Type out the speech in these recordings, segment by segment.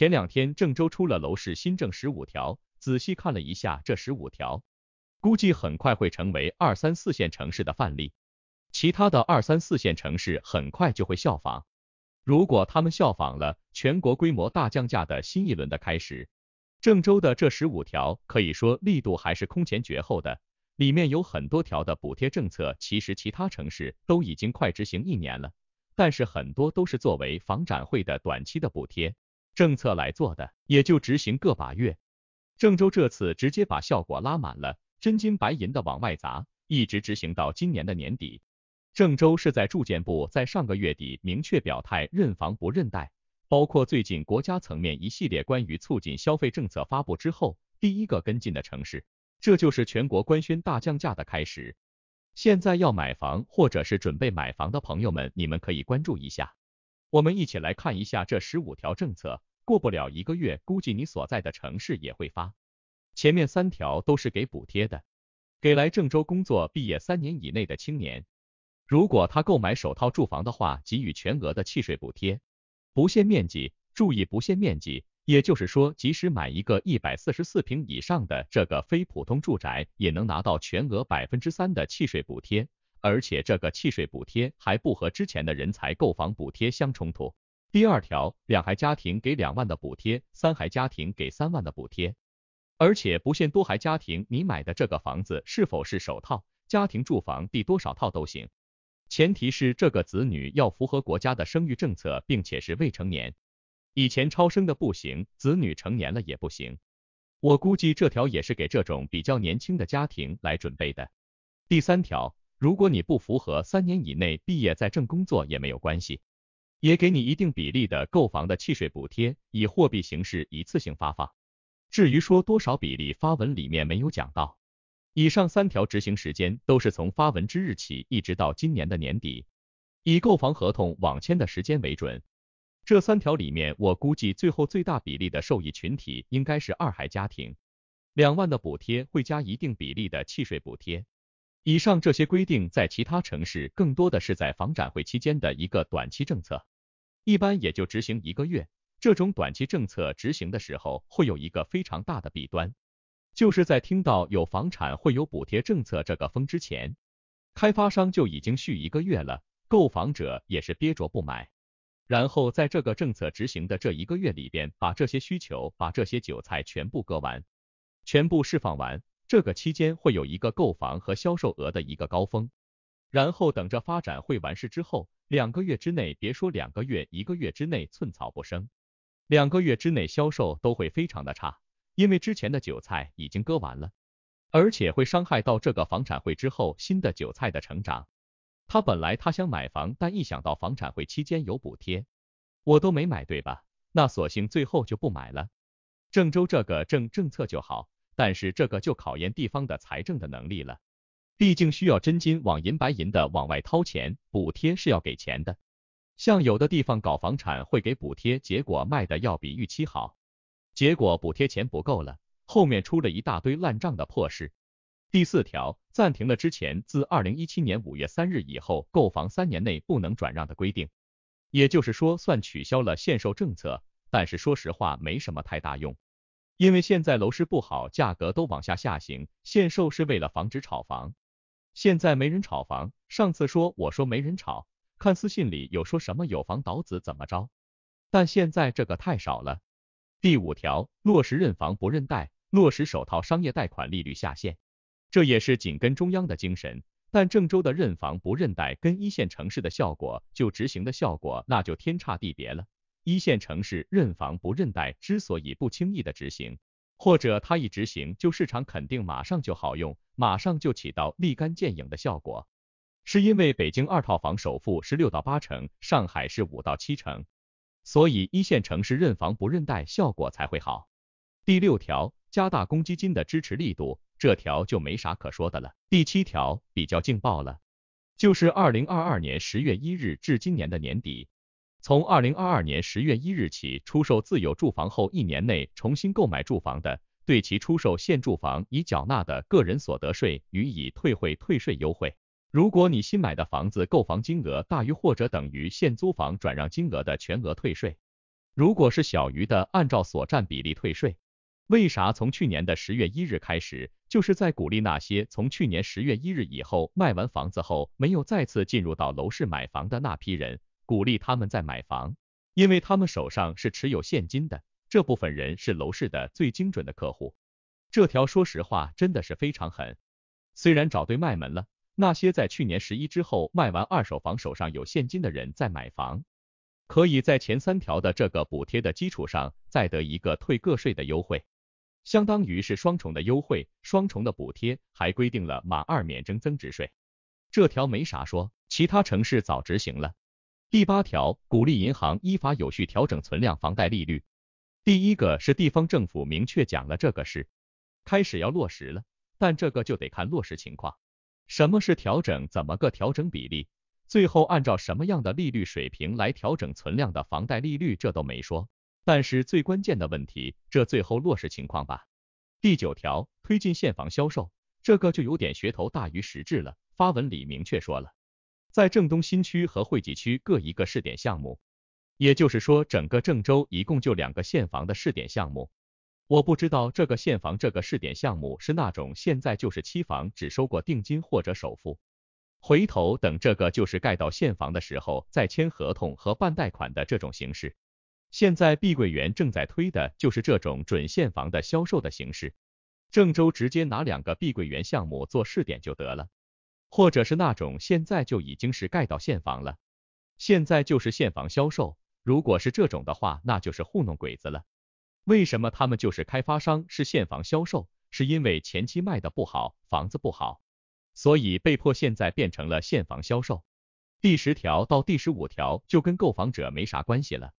前两天郑州出了楼市新政十五条，仔细看了一下这十五条，估计很快会成为二三四线城市的范例，其他的二三四线城市很快就会效仿。如果他们效仿了，全国规模大降价的新一轮的开始，郑州的这十五条可以说力度还是空前绝后的，里面有很多条的补贴政策，其实其他城市都已经快执行一年了，但是很多都是作为房展会的短期的补贴。政策来做的，也就执行个把月。郑州这次直接把效果拉满了，真金白银的往外砸，一直执行到今年的年底。郑州是在住建部在上个月底明确表态认房不认贷，包括最近国家层面一系列关于促进消费政策发布之后，第一个跟进的城市，这就是全国官宣大降价的开始。现在要买房或者是准备买房的朋友们，你们可以关注一下，我们一起来看一下这十五条政策。过不了一个月，估计你所在的城市也会发。前面三条都是给补贴的，给来郑州工作、毕业三年以内的青年。如果他购买首套住房的话，给予全额的契税补贴，不限面积。注意不限面积，也就是说，即使买一个一百四十四平以上的这个非普通住宅，也能拿到全额百分之三的契税补贴。而且这个契税补贴还不和之前的人才购房补贴相冲突。第二条，两孩家庭给两万的补贴，三孩家庭给三万的补贴，而且不限多孩家庭。你买的这个房子是否是首套家庭住房，第多少套都行，前提是这个子女要符合国家的生育政策，并且是未成年。以前超生的不行，子女成年了也不行。我估计这条也是给这种比较年轻的家庭来准备的。第三条，如果你不符合三年以内毕业在正工作也没有关系。也给你一定比例的购房的契税补贴，以货币形式一次性发放。至于说多少比例，发文里面没有讲到。以上三条执行时间都是从发文之日起，一直到今年的年底，以购房合同网签的时间为准。这三条里面，我估计最后最大比例的受益群体应该是二孩家庭，两万的补贴会加一定比例的契税补贴。以上这些规定在其他城市更多的是在房展会期间的一个短期政策。一般也就执行一个月，这种短期政策执行的时候，会有一个非常大的弊端，就是在听到有房产会有补贴政策这个风之前，开发商就已经续一个月了，购房者也是憋着不买，然后在这个政策执行的这一个月里边，把这些需求，把这些韭菜全部割完，全部释放完，这个期间会有一个购房和销售额的一个高峰，然后等着发展会完事之后。两个月之内，别说两个月，一个月之内寸草不生。两个月之内销售都会非常的差，因为之前的韭菜已经割完了，而且会伤害到这个房产会之后新的韭菜的成长。他本来他想买房，但一想到房产会期间有补贴，我都没买，对吧？那索性最后就不买了。郑州这个政政策就好，但是这个就考验地方的财政的能力了。毕竟需要真金往银白银的往外掏钱，补贴是要给钱的。像有的地方搞房产会给补贴，结果卖的要比预期好，结果补贴钱不够了，后面出了一大堆烂账的破事。第四条，暂停了之前自二零一七年五月三日以后购房三年内不能转让的规定，也就是说算取消了限售政策，但是说实话没什么太大用，因为现在楼市不好，价格都往下下行，限售是为了防止炒房。现在没人炒房，上次说我说没人炒，看私信里有说什么有房倒子怎么着，但现在这个太少了。第五条，落实认房不认贷，落实首套商业贷款利率下限，这也是紧跟中央的精神。但郑州的认房不认贷跟一线城市的效果就执行的效果那就天差地别了。一线城市认房不认贷之所以不轻易的执行。或者它一执行，就市场肯定马上就好用，马上就起到立竿见影的效果。是因为北京二套房首付是六到八成，上海是五到七成，所以一线城市认房不认贷效果才会好。第六条，加大公积金的支持力度，这条就没啥可说的了。第七条比较劲爆了，就是二零二二年十月一日至今年的年底。从二零二二年十月一日起，出售自有住房后一年内重新购买住房的，对其出售现住房已缴纳的个人所得税予以退退税优惠。如果你新买的房子购房金额大于或者等于现租房转让金额的全额退税，如果是小于的，按照所占比例退税。为啥从去年的十月一日开始，就是在鼓励那些从去年十月一日以后卖完房子后没有再次进入到楼市买房的那批人？鼓励他们在买房，因为他们手上是持有现金的这部分人是楼市的最精准的客户。这条说实话真的是非常狠，虽然找对卖门了。那些在去年十一之后卖完二手房手上有现金的人在买房，可以在前三条的这个补贴的基础上再得一个退个税的优惠，相当于是双重的优惠，双重的补贴，还规定了满二免征增值税。这条没啥说，其他城市早执行了。第八条，鼓励银行依法有序调整存量房贷利率。第一个是地方政府明确讲了这个事，开始要落实了，但这个就得看落实情况。什么是调整，怎么个调整比例，最后按照什么样的利率水平来调整存量的房贷利率，这都没说。但是最关键的问题，这最后落实情况吧。第九条，推进现房销售，这个就有点噱头大于实质了。发文里明确说了。在郑东新区和惠济区各一个试点项目，也就是说，整个郑州一共就两个现房的试点项目。我不知道这个现房这个试点项目是那种，现在就是期房只收过定金或者首付，回头等这个就是盖到现房的时候再签合同和办贷款的这种形式。现在碧桂园正在推的就是这种准现房的销售的形式，郑州直接拿两个碧桂园项目做试点就得了。或者是那种现在就已经是盖到现房了，现在就是现房销售。如果是这种的话，那就是糊弄鬼子了。为什么他们就是开发商是现房销售？是因为前期卖的不好，房子不好，所以被迫现在变成了现房销售。第十条到第十五条就跟购房者没啥关系了。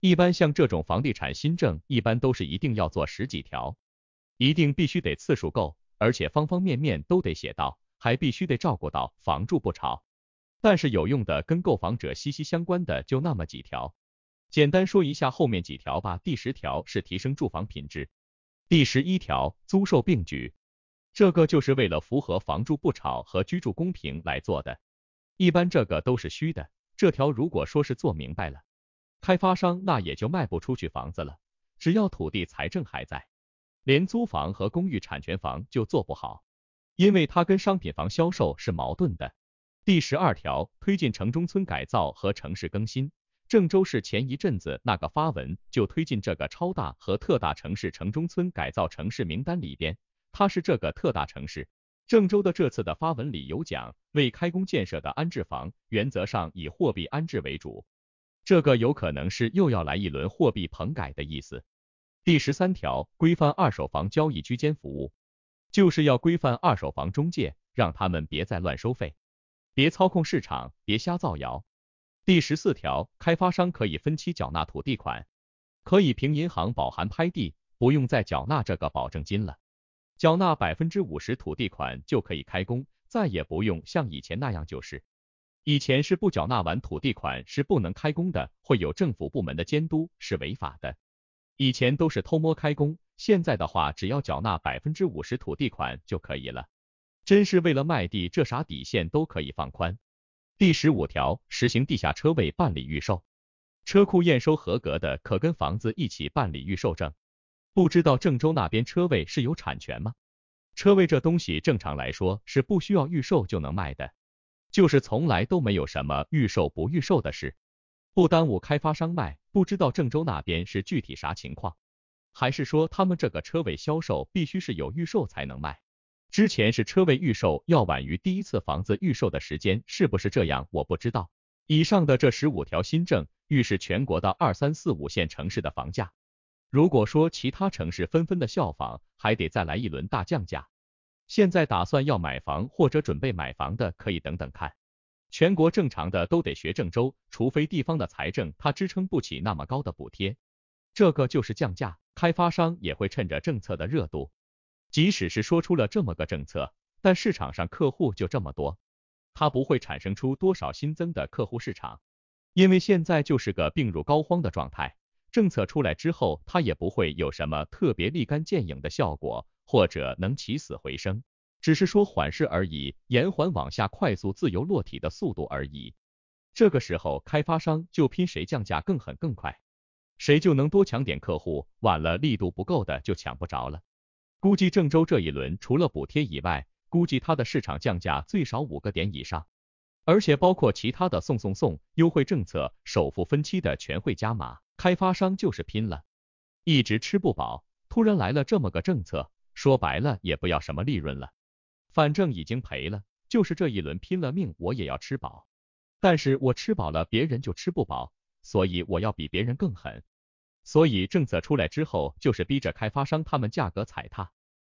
一般像这种房地产新政，一般都是一定要做十几条，一定必须得次数够，而且方方面面都得写到。还必须得照顾到房住不炒，但是有用的跟购房者息息相关的就那么几条，简单说一下后面几条吧。第十条是提升住房品质，第十一条租售并举，这个就是为了符合房住不炒和居住公平来做的。一般这个都是虚的，这条如果说是做明白了，开发商那也就卖不出去房子了。只要土地财政还在，连租房和公寓产权房就做不好。因为它跟商品房销售是矛盾的。第十二条，推进城中村改造和城市更新。郑州市前一阵子那个发文就推进这个超大和特大城市城中村改造城市名单里边，它是这个特大城市。郑州的这次的发文里有讲，未开工建设的安置房，原则上以货币安置为主。这个有可能是又要来一轮货币棚改的意思。第十三条，规范二手房交易居间服务。就是要规范二手房中介，让他们别再乱收费，别操控市场，别瞎造谣。第十四条，开发商可以分期缴纳土地款，可以凭银行保函拍地，不用再缴纳这个保证金了，缴纳百分之五十土地款就可以开工，再也不用像以前那样，就是以前是不缴纳完土地款是不能开工的，会有政府部门的监督，是违法的，以前都是偷摸开工。现在的话，只要缴纳百分之五十土地款就可以了。真是为了卖地，这啥底线都可以放宽。第十五条，实行地下车位办理预售，车库验收合格的可跟房子一起办理预售证。不知道郑州那边车位是有产权吗？车位这东西正常来说是不需要预售就能卖的，就是从来都没有什么预售不预售的事，不耽误开发商卖。不知道郑州那边是具体啥情况？还是说他们这个车位销售必须是有预售才能卖？之前是车位预售要晚于第一次房子预售的时间，是不是这样？我不知道。以上的这十五条新政预示全国的二三四五线城市的房价，如果说其他城市纷纷的效仿，还得再来一轮大降价。现在打算要买房或者准备买房的可以等等看，全国正常的都得学郑州，除非地方的财政它支撑不起那么高的补贴。这个就是降价，开发商也会趁着政策的热度，即使是说出了这么个政策，但市场上客户就这么多，它不会产生出多少新增的客户市场，因为现在就是个病入膏肓的状态，政策出来之后，它也不会有什么特别立竿见影的效果，或者能起死回生，只是说缓释而已，延缓往下快速自由落体的速度而已，这个时候开发商就拼谁降价更狠更快。谁就能多抢点客户，晚了力度不够的就抢不着了。估计郑州这一轮除了补贴以外，估计它的市场降价最少五个点以上，而且包括其他的送送送优惠政策、首付分期的全会加码，开发商就是拼了，一直吃不饱，突然来了这么个政策，说白了也不要什么利润了，反正已经赔了，就是这一轮拼了命我也要吃饱，但是我吃饱了别人就吃不饱，所以我要比别人更狠。所以政策出来之后，就是逼着开发商他们价格踩踏。